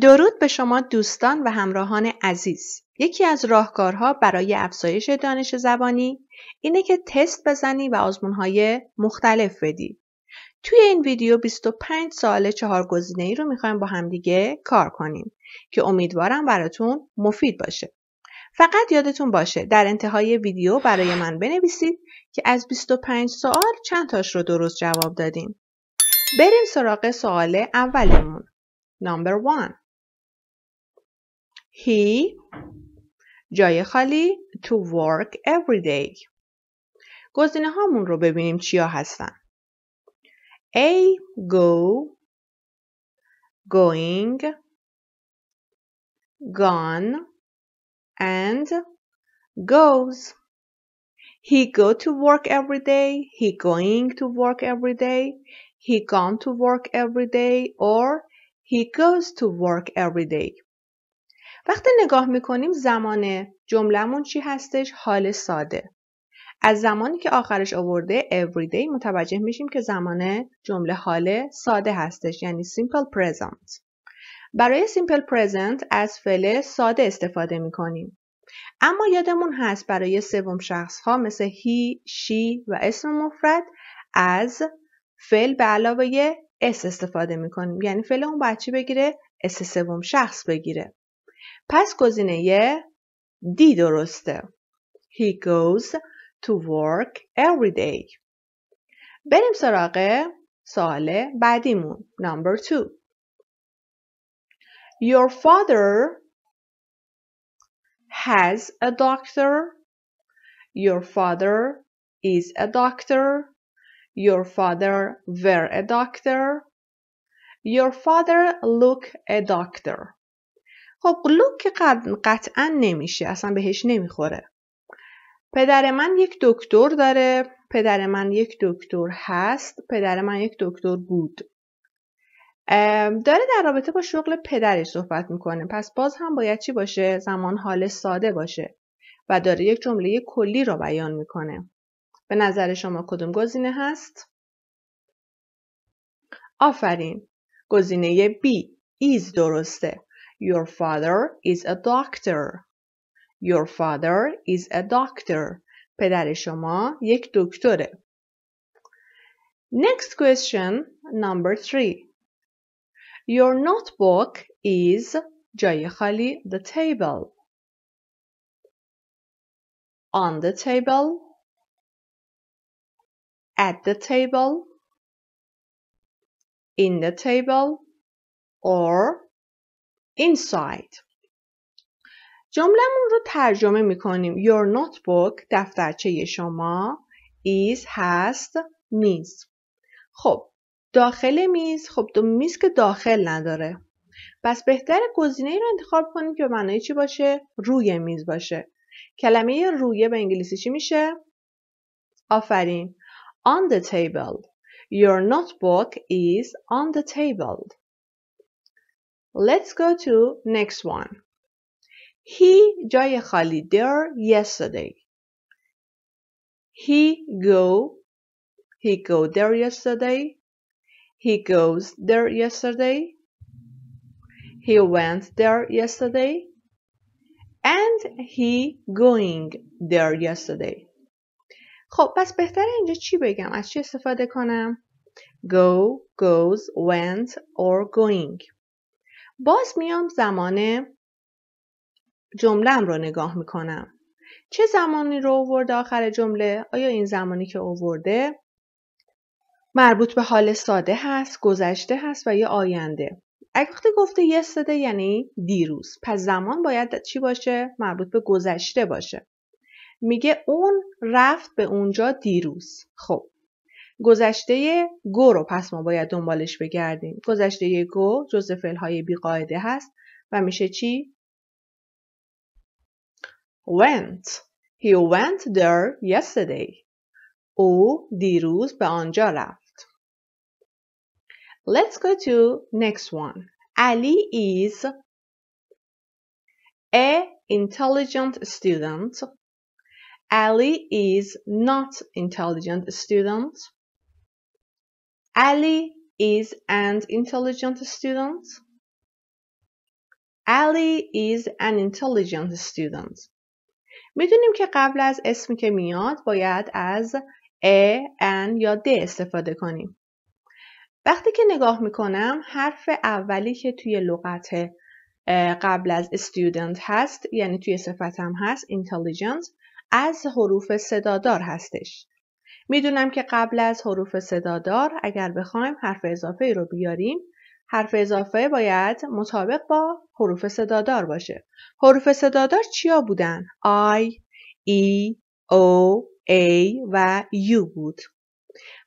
درود به شما دوستان و همراهان عزیز. یکی از راهکارها برای افزایش دانش زبانی اینه که تست بزنی و آزمونهای مختلف بدی. توی این ویدیو 25 سال چهار گزینه ای رو میخوایم با همدیگه کار کنیم که امیدوارم براتون مفید باشه. فقط یادتون باشه در انتهای ویدیو برای من بنویسید که از 25 سوال چند تاش رو درست جواب دادیم. بریم سراغ سوال اولمون. Number one. He جای خالی to work every day. گزینه هامون رو ببینیم چیا هستن. A go going gone and goes. He go to work every day. He going to work every day. He gone to work every day or He goes to work every day. وقتی نگاه میکنیم زمان جملهمون چی هستش؟ حال ساده. از زمانی که آخرش آورده everyday متوجه میشیم که زمان جمله حال ساده هستش یعنی simple present. برای simple present از فعل ساده استفاده میکنیم. اما یادمون هست برای سوم شخص ها مثل he, she و اسم مفرد از فعل به علاوه اس استفاده میکنیم یعنی فعل اون بچه بگیره اس سوم شخص بگیره پس گزینه دی درسته He goes to work every day بریم سراغ سال بعدیمون Number two Your father has a doctor Your father is a doctor Your father were a doctor. Your father look a doctor. خب look که قطعا نمیشه اصلا بهش نمیخوره. پدر من یک دکتر داره. پدر من یک دکتر هست. پدر من یک دکتر بود. داره در رابطه با شغل پدرش صحبت میکنه پس باز هم باید چی باشه زمان حال ساده باشه و داره یک جمله کلی را بیان میکنه به نظر شما کدوم گزینه هست؟ آفرین. گزینه B is درسته. Your father is a doctor. Your father is a doctor. پدر شما یک دکتره. Next question number three. Your notebook is جای خالی the table. On the table at the table, in the table or inside. جملمون رو ترجمه میکنیم. Your notebook دفترچه شما is هست میز. خب داخل میز خب تو میز که داخل نداره. پس بهتر گزینه ای رو انتخاب کنیم که معنای چی باشه؟ روی میز باشه. کلمه رویه به انگلیسی چی میشه؟ آفرین. on the table. Your notebook is on the table. Let's go to next one. He جای خالی there yesterday. He go he go there yesterday. He goes there yesterday. He went there yesterday. And he going there yesterday. خب پس بهتره اینجا چی بگم از چی استفاده کنم go goes went or going باز میام زمان جملم رو نگاه میکنم چه زمانی رو آورده آخر جمله آیا این زمانی که آورده مربوط به حال ساده هست گذشته هست و یا آینده اگه وقتی گفته یستده یعنی دیروز پس زمان باید چی باشه مربوط به گذشته باشه میگه اون رفت به اونجا دیروز خب گذشته گو رو پس ما باید دنبالش بگردیم گذشته گو جز فعلهای بیقاعده هست و میشه چی went he went there yesterday او دیروز به آنجا رفت let's go to next one Ali is a intelligent student Ali is not intelligent student. Ali is an intelligent student. Ali is an intelligent student. میدونیم که قبل از اسمی که میاد باید از a, an یا د استفاده کنیم. وقتی که نگاه میکنم حرف اولی که توی لغت قبل از student هست یعنی توی صفتم هست intelligent از حروف صدادار هستش میدونم که قبل از حروف صدادار اگر بخوایم حرف اضافه ای رو بیاریم حرف اضافه باید مطابق با حروف صدادار باشه حروف صدادار چیا بودن؟ I, E, O, A و U بود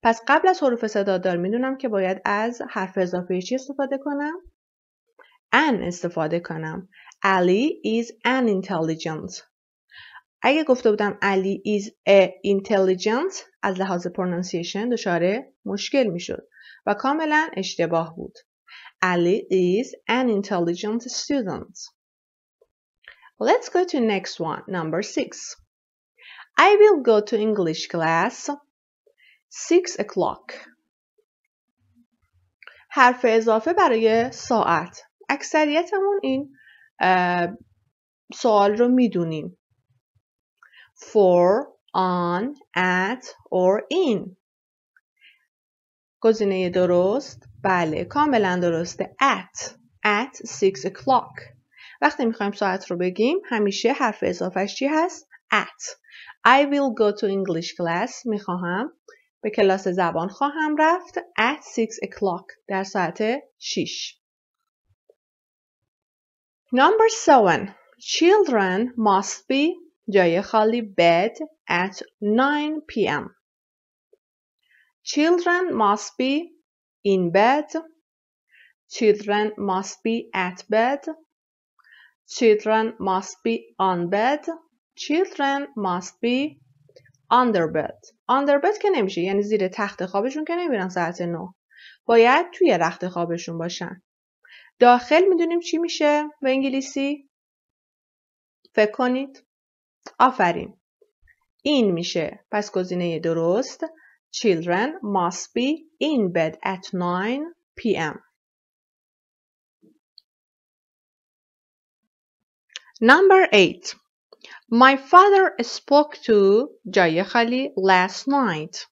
پس قبل از حروف صدادار میدونم که باید از حرف اضافه چی استفاده کنم؟ an استفاده کنم. Ali is an intelligent اگه گفته بودم علی is a intelligent از لحاظ پرنانسیشن دچار مشکل میشد و کاملا اشتباه بود. علی is an intelligent student. Let's go to next one, number six. I will go to English class six o'clock. حرف اضافه برای ساعت. اکثریتمون این سوال رو میدونیم. for, on, at or in گزینه درست بله کاملا درسته at at 6 o'clock وقتی میخوایم ساعت رو بگیم همیشه حرف اضافش چی هست at I will go to English class میخواهم به کلاس زبان خواهم رفت at 6 o'clock در ساعت 6 Number 7 Children must be جای خالی bed at 9 p.m. Children must be in bed. Children must be at bed. Children must be on bed. Children must be under bed. Under bed که نمیشه یعنی زیر تخت خوابشون که نمیرن ساعت نه. باید توی رخت خوابشون باشن. داخل میدونیم چی میشه به انگلیسی؟ فکر کنید. آفرین این میشه پس گزینه درست Children must be in bed at 9 p.m. Number 8 My father spoke to جای last night.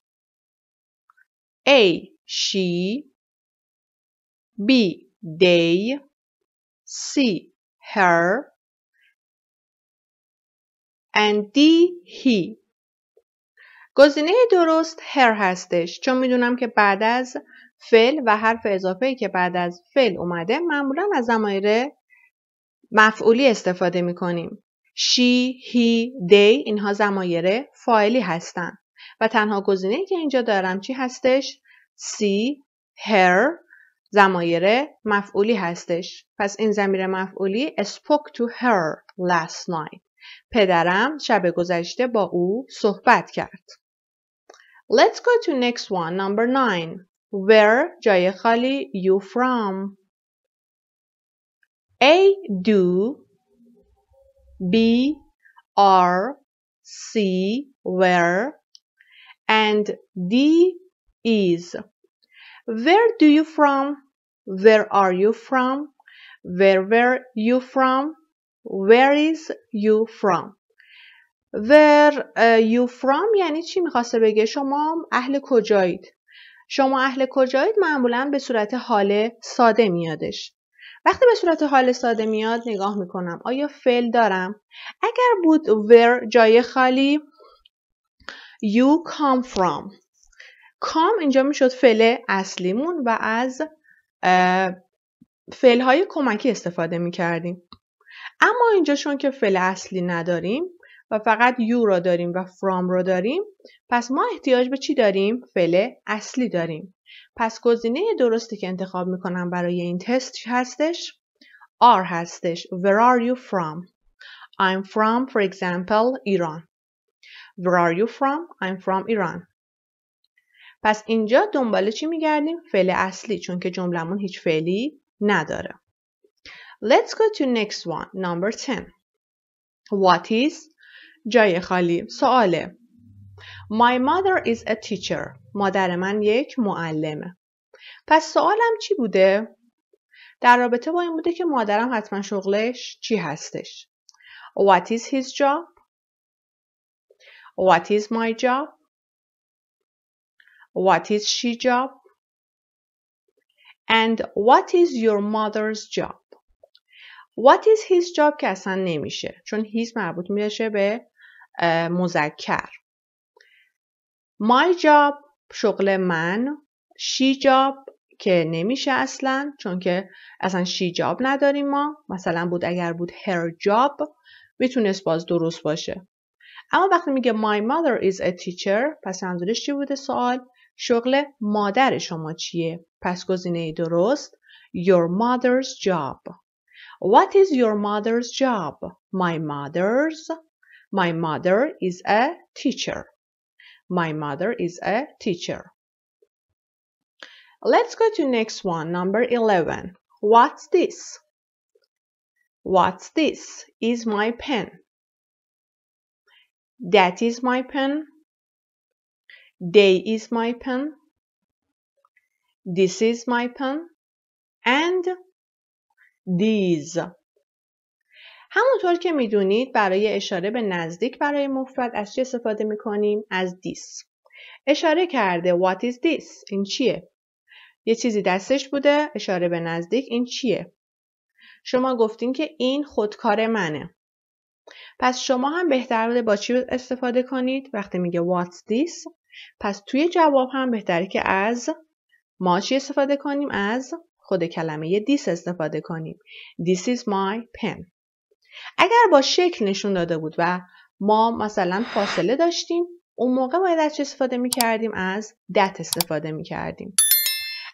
A. She B. They C. Her and D he گزینه درست هر هستش چون میدونم که بعد از فعل و حرف اضافه ای که بعد از فعل اومده معمولا از ضمایر مفعولی استفاده میکنیم she, he, they اینها ضمایر فاعلی هستند. و تنها گزینه ای که اینجا دارم چی هستش C. her ضمایر مفعولی هستش پس این ضمیر مفعولی spoke to her last night پدرم شب گذشته با او صحبت کرد. Let's go to next one, number nine. Where جای خالی you from? A do B Are C where and D is Where do you from? Where are you from? Where were you from? Where is you from? Where uh, you from یعنی چی میخواسته بگه شما اهل کجایید؟ شما اهل کجایید معمولا به صورت حال ساده میادش. وقتی به صورت حال ساده میاد نگاه میکنم آیا فعل دارم؟ اگر بود where جای خالی you come from کام اینجا میشد فعل اصلیمون و از فعل های کمکی استفاده میکردیم اما اینجا چون که فعل اصلی نداریم و فقط یو را داریم و فرام را داریم پس ما احتیاج به چی داریم؟ فعل اصلی داریم پس گزینه درستی که انتخاب میکنم برای این تست هستش آر هستش where are you from I'm from for example ایران where are you from I'm from ایران پس اینجا دنبال چی میگردیم؟ فعل اصلی چون که جملمون هیچ فعلی نداره Let's go to next one. Number 10. What is جای خالی سواله My mother is a teacher. مادر من یک معلمه. پس سوالم چی بوده؟ در رابطه با این بوده که مادرم حتما شغلش چی هستش؟ What is his job? What is my job? What is she job? And what is your mother's job? What is his job که اصلا نمیشه چون his مربوط میشه به مذکر My job شغل من She job که نمیشه اصلا چون که اصلا she job نداریم ما مثلا بود اگر بود her job میتونست باز درست باشه اما وقتی میگه my mother is a teacher پس منظورش چی بوده سوال شغل مادر شما چیه پس گزینه درست your mother's job What is your mother's job? My mother's. My mother is a teacher. My mother is a teacher. Let's go to next one, number 11. What's this? What's this? Is my pen. That is my pen. They is my pen. This is my pen. And دیز همونطور که میدونید برای اشاره به نزدیک برای مفرد از چی استفاده میکنیم؟ از دیس اشاره کرده what is this این چیه یه چیزی دستش بوده اشاره به نزدیک این چیه شما گفتین که این خودکار منه پس شما هم بهتر بوده با چی استفاده کنید وقتی میگه what's this پس توی جواب هم بهتره که از ما چی استفاده کنیم از خود کلمه دیس استفاده کنیم. This is my pen. اگر با شکل نشون داده بود و ما مثلا فاصله داشتیم اون موقع باید از چه استفاده می کردیم؟ از دت استفاده می کردیم.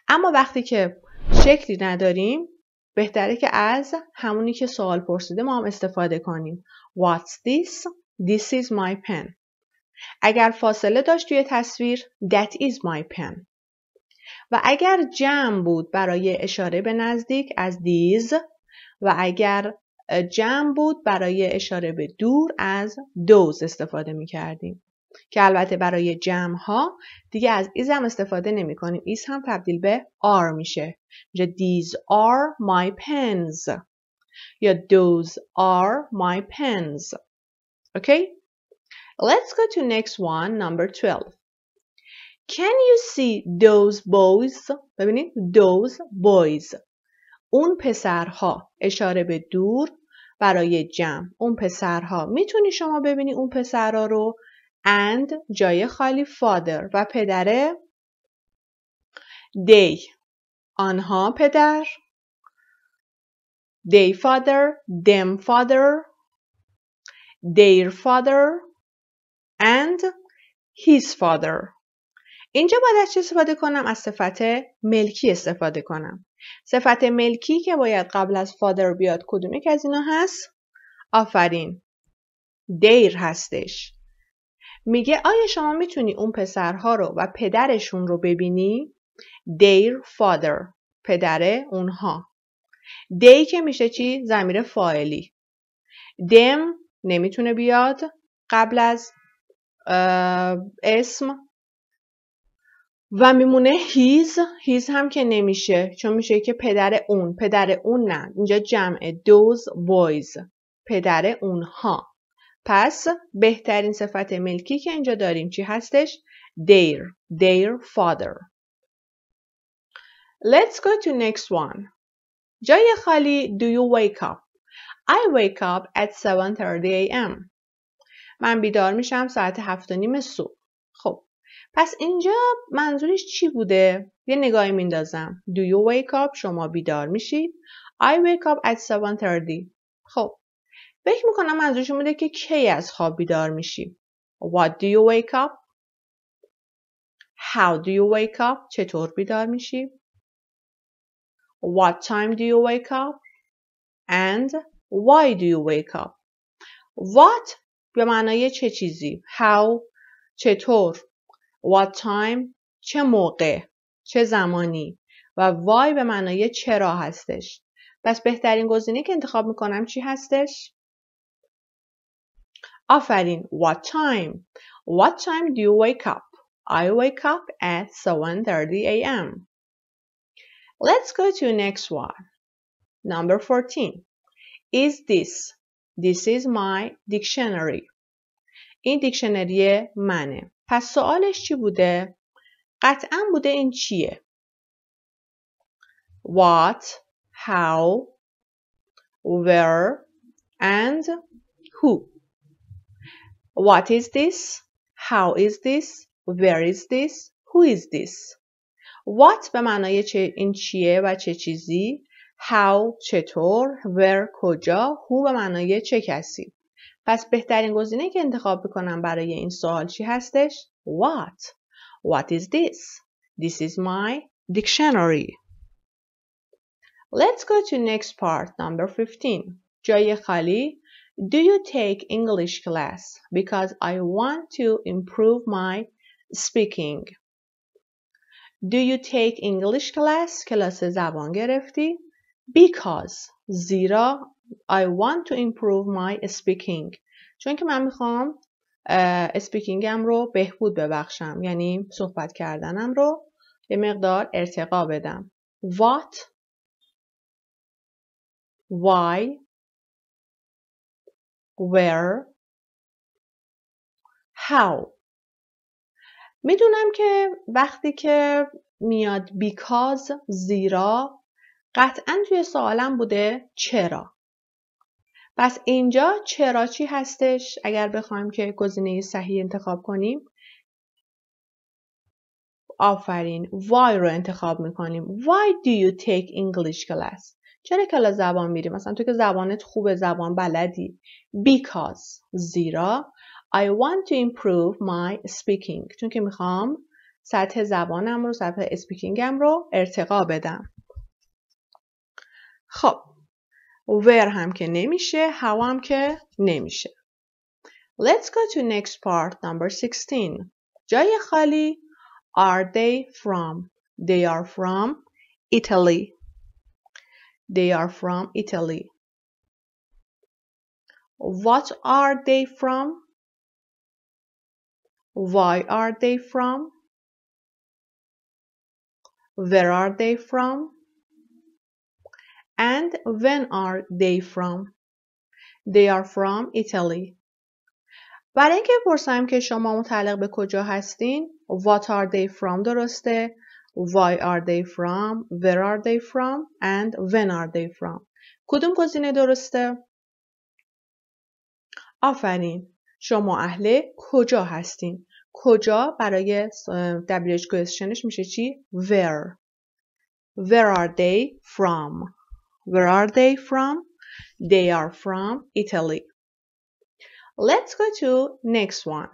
اما وقتی که شکلی نداریم بهتره که از همونی که سوال پرسیده ما هم استفاده کنیم. What's this? This is my pen. اگر فاصله داشت توی تصویر That is my pen. و اگر جمع بود برای اشاره به نزدیک از دیز و اگر جمع بود برای اشاره به دور از دوز استفاده می کردیم. که البته برای جمع ها دیگه از ایز هم استفاده نمی کنیم. ایز هم تبدیل به آر میشه. اینجا دیز are my pens یا دوز are my pens. اوکی؟ Let's go to next one, number 12. Can you see those boys? ببینید those boys اون پسرها اشاره به دور برای جمع اون پسرها میتونی شما ببینی اون پسرها رو and جای خالی father و پدره they آنها پدر they father them father their father and his father اینجا باید از چه استفاده کنم؟ از صفت ملکی استفاده کنم. صفت ملکی که باید قبل از فادر بیاد کدوم یک از اینا هست؟ آفرین. دیر هستش. میگه آیا شما میتونی اون پسرها رو و پدرشون رو ببینی؟ دیر فادر. پدر اونها. دی که میشه چی؟ زمیر فاعلی. دم نمیتونه بیاد قبل از اسم و میمونه هیز هیز هم که نمیشه چون میشه که پدر اون پدر اون نه اینجا جمع دوز بویز پدر اونها پس بهترین صفت ملکی که اینجا داریم چی هستش their their father let's go to next one جای خالی do you wake up I wake up at 7:30 a.m. من بیدار میشم ساعت نیم صبح پس اینجا منظورش چی بوده؟ یه نگاهی میندازم. Do you wake up؟ شما بیدار میشید. I wake up at 7.30. خب. فکر میکنم منظورش بوده که کی از خواب بیدار میشی. What do you wake up? How do you wake up? چطور بیدار میشی؟ What time do you wake up? And why do you wake up? What به معنای چه چیزی؟ How چطور؟ what time چه موقع چه زمانی و why به معنای چرا هستش پس بهترین گزینه که انتخاب میکنم چی هستش آفرین what time what time do you wake up I wake up at 7:30 a.m. Let's go to next one. Number 14. Is this? This is my dictionary. این دیکشنری منه. پس سوالش چی بوده؟ قطعا بوده این چیه؟ What, how, where and who What is this? How is this? Where is this? Who is this? What به معنای چه این چیه و چه چیزی How چطور Where کجا Who به معنای چه کسی پس بهترین گزینه که انتخاب بکنم برای این سوال چی هستش؟ What? What is this? This is my dictionary. Let's go to next part number 15. جای خالی Do you take English class because I want to improve my speaking? Do you take English class؟ کلاس زبان گرفتی؟ Because زیرا I want to improve my speaking چون که من میخوام اسپیکینگم رو بهبود ببخشم یعنی صحبت کردنم رو یه مقدار ارتقا بدم What Why Where How میدونم که وقتی که میاد because زیرا قطعا توی سوالم بوده چرا پس اینجا چرا چی هستش اگر بخوایم که گزینه صحیح انتخاب کنیم آفرین why رو انتخاب میکنیم why do you take English class چرا کلا زبان میری مثلا تو که زبانت خوبه زبان بلدی because زیرا I want to improve my speaking چون که میخوام سطح زبانم رو سطح اسپیکینگم رو ارتقا بدم خب where هم که نمیشه how هم که نمیشه Let's go to next part number 16 جای خالی Are they from? They are from Italy They are from Italy What are they from? Why are they from? Where are they from? And when are they from? They are from Italy. برای اینکه پرسم که شما متعلق به کجا هستین What are they from درسته Why are they from Where are they from And when are they from کدوم گزینه درسته؟ آفرین شما اهل کجا هستین کجا برای WH questionش میشه چی؟ Where Where are they from Where are they from? They are from Italy. Let's go to next one.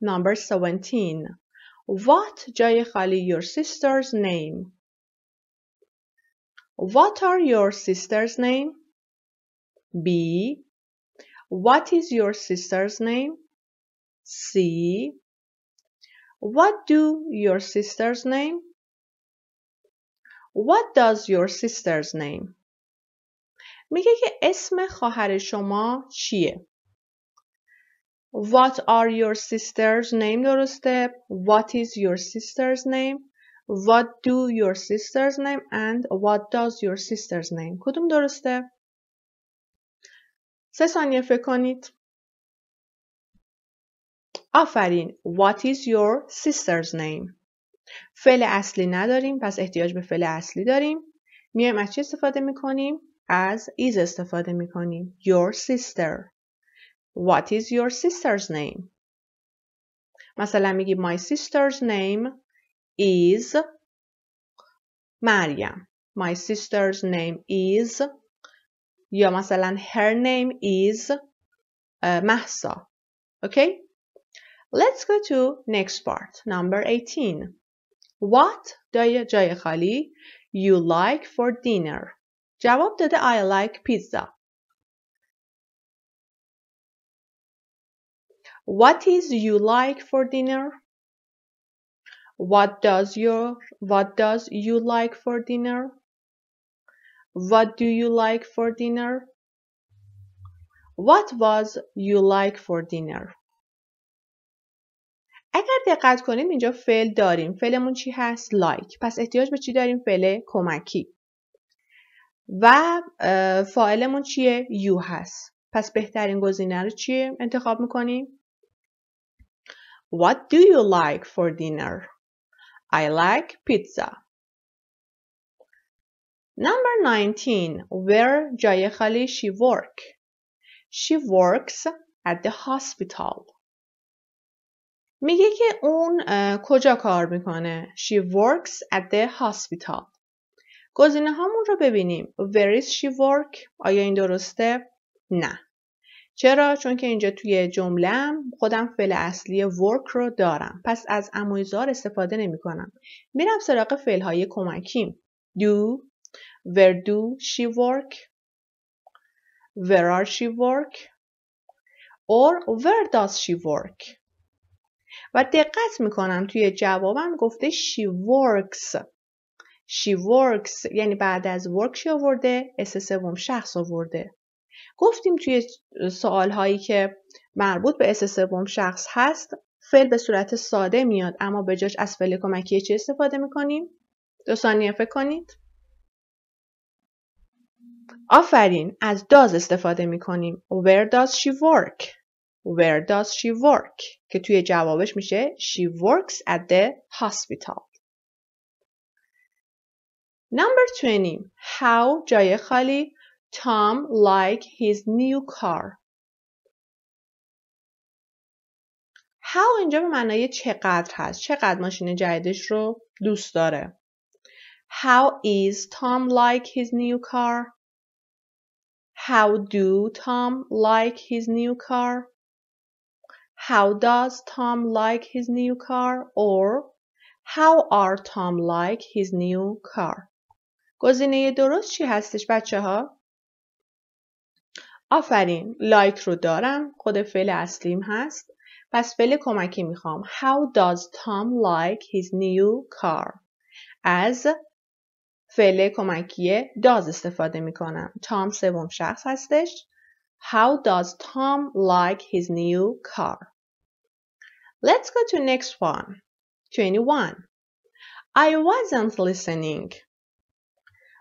Number 17. What جای your sister's name? What are your sister's name? B. What is your sister's name? C. What do your sister's name? What does your sister's name? میگه که اسم خواهر شما چیه What are your sister's name درسته What is your sister's name What do your sister's name and what does your sister's name کدوم درسته سه ثانیه فکر کنید آفرین What is your sister's name فعل اصلی نداریم پس احتیاج به فعل اصلی داریم میایم از چی استفاده میکنیم از is استفاده می کنیم. Your sister. What is your sister's name? مثلا میگی my sister's name is Maria. My sister's name is یا مثلا her name is محسا. Uh, okay? Let's go to next part. Number 18. What جای خالی you like for dinner? Cevap dedi I like pizza. What is you like for dinner? What does your what does you like for dinner? What do you like for dinner? What was you like for dinner? اگر دقت کنیم اینجا فعل داریم. فعلمون چی هست؟ like. پس احتیاج به چی داریم؟ فعل کمکی. و فاعلمون چیه یو هست پس بهترین گزینه رو چیه انتخاب میکنیم What do you like for dinner? I like pizza. Number 19. Where جای خالی she work. She works at the hospital. میگه که اون کجا کار میکنه. She works at the hospital. گزینه هامون رو ببینیم Where is she work آیا این درسته؟ نه چرا؟ چون که اینجا توی جمله خودم فعل اصلی work رو دارم پس از امویزار استفاده نمی کنم میرم سراغ فعل های کمکیم Do Where do she work Where are she work Or where does she work و دقت میکنم توی جوابم گفته she works she works یعنی بعد از work she آورده اس سوم شخص آورده گفتیم توی سوال هایی که مربوط به اس سوم شخص هست فعل به صورت ساده میاد اما به جاش از فعل کمکی چی استفاده میکنیم دو ثانیه فکر کنید آفرین از داز استفاده میکنیم where does she work where does she work که توی جوابش میشه she works at the hospital Number 20. How جای خالی Tom like his new car. How اینجا به معنای چقدر هست. چقدر ماشین جدیدش رو دوست داره. How is Tom like his new car? How do Tom like his new car? How does Tom like his new car? Or How are Tom like his new car? گزینه درست چی هستش بچه ها؟ آفرین لایک رو دارم خود فعل اصلیم هست پس فعل کمکی میخوام How does Tom like his new car? از فعل کمکی does استفاده میکنم تام سوم شخص هستش How does Tom like his new car? Let's go to next one 21 I wasn't listening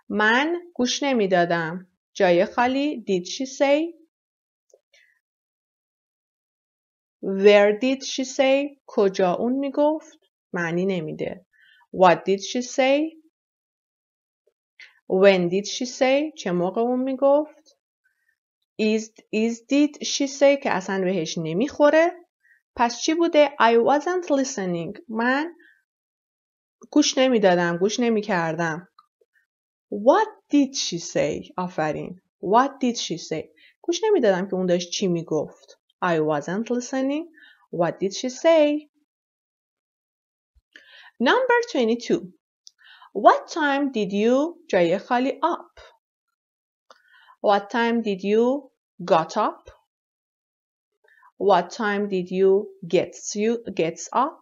من گوش نمیدادم. جای خالی did she say? Where did she say? کجا اون میگفت؟ معنی نمیده. What did she say? When did she say? چه موقع اون میگفت؟ Is, is did she say که اصلا بهش نمیخوره؟ پس چی بوده؟ I wasn't listening. من گوش نمیدادم. گوش نمیکردم. What did she say? آفرین What did she say? گوش نمیدادم که اون داشت چی میگفت. I wasn't listening. What did she say? Number 22. What time did you جای خالی up? What time did you got up? What time did you gets you gets up?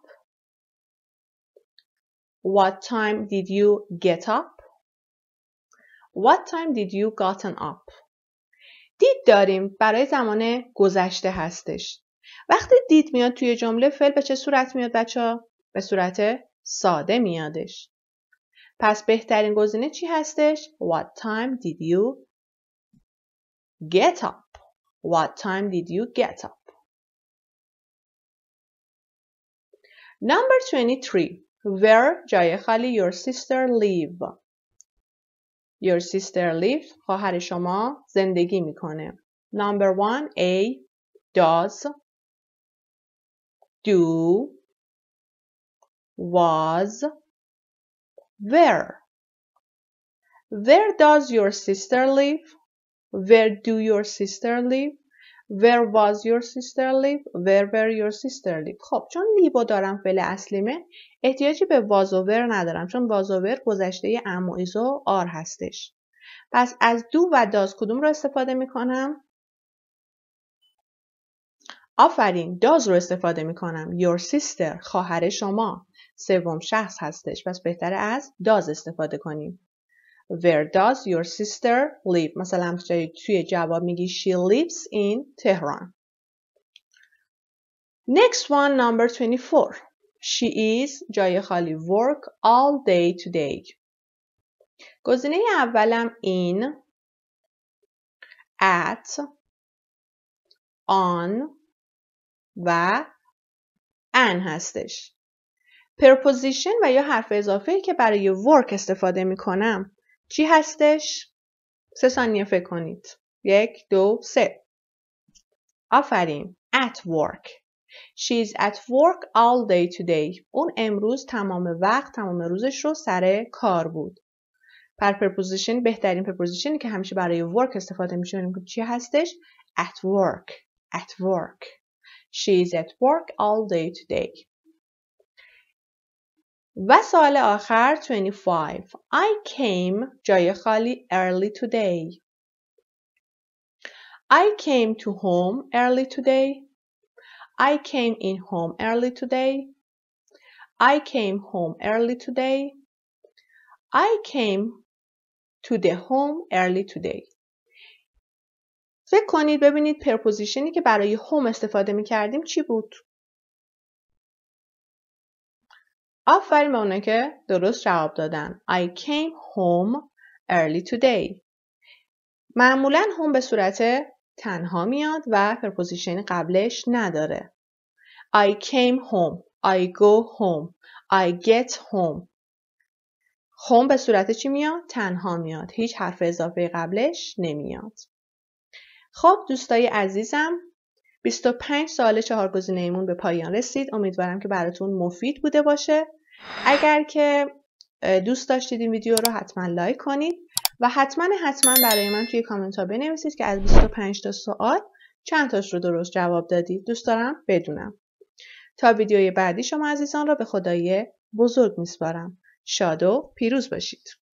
What time did you get up? What time did you gotten up? دید داریم برای زمان گذشته هستش. وقتی دید میاد توی جمله فعل به چه صورت میاد بچه به صورت ساده میادش. پس بهترین گزینه چی هستش؟ What time did you get up? What time did you get up? Number 23. Where جای خالی your sister live? Your sister lives. خواهر شما زندگی میکنه. Number one A does do was where where does your sister live where do your sister live Where was your sister live? Where were your sister live? خب چون و دارم فعل اصلیمه احتیاجی به was و were ندارم چون was و were گذشته ام و ایز آر هستش. پس از دو و داز کدوم رو استفاده کنم؟ آفرین داز رو استفاده کنم Your sister خواهر شما سوم شخص هستش پس بهتره از داز استفاده کنیم. Where does your sister live مثلا توی جواب میگی She lives in Tehran Next one number 24 She is جای خالی work all day today گزینه اولم این at on و ان هستش پرپوزیشن و یا حرف اضافه که برای work استفاده می کنم چی هستش؟ سه ثانیه فکر کنید. یک، دو، سه. آفرین. At work. is at work all day today. اون امروز تمام وقت تمام روزش رو سر کار بود. پر پرپوزیشن بهترین پرپوزیشنی که همیشه برای work استفاده میشه چی هستش؟ At work. At work. She is at work all day today. و سال آخر 25 I came جای خالی early today I came to home early today I came in home early today I came home early today I came to the home early today فکر کنید ببینید پرپوزیشنی که برای home استفاده می کردیم چی بود؟ آفرین به اونه که درست جواب دادن I came home early today معمولا هم به صورت تنها میاد و پرپوزیشن قبلش نداره I came home I go home I get home هم به صورت چی میاد؟ تنها میاد هیچ حرف اضافه قبلش نمیاد خب دوستای عزیزم 25 سال چهار ایمون به پایان رسید امیدوارم که براتون مفید بوده باشه اگر که دوست داشتید این ویدیو رو حتما لایک کنید و حتما حتما برای من توی کامنت ها بنویسید که از 25 تا سوال چند تاش رو درست جواب دادید دوست دارم بدونم تا ویدیوی بعدی شما عزیزان را به خدای بزرگ میسپارم شاد و پیروز باشید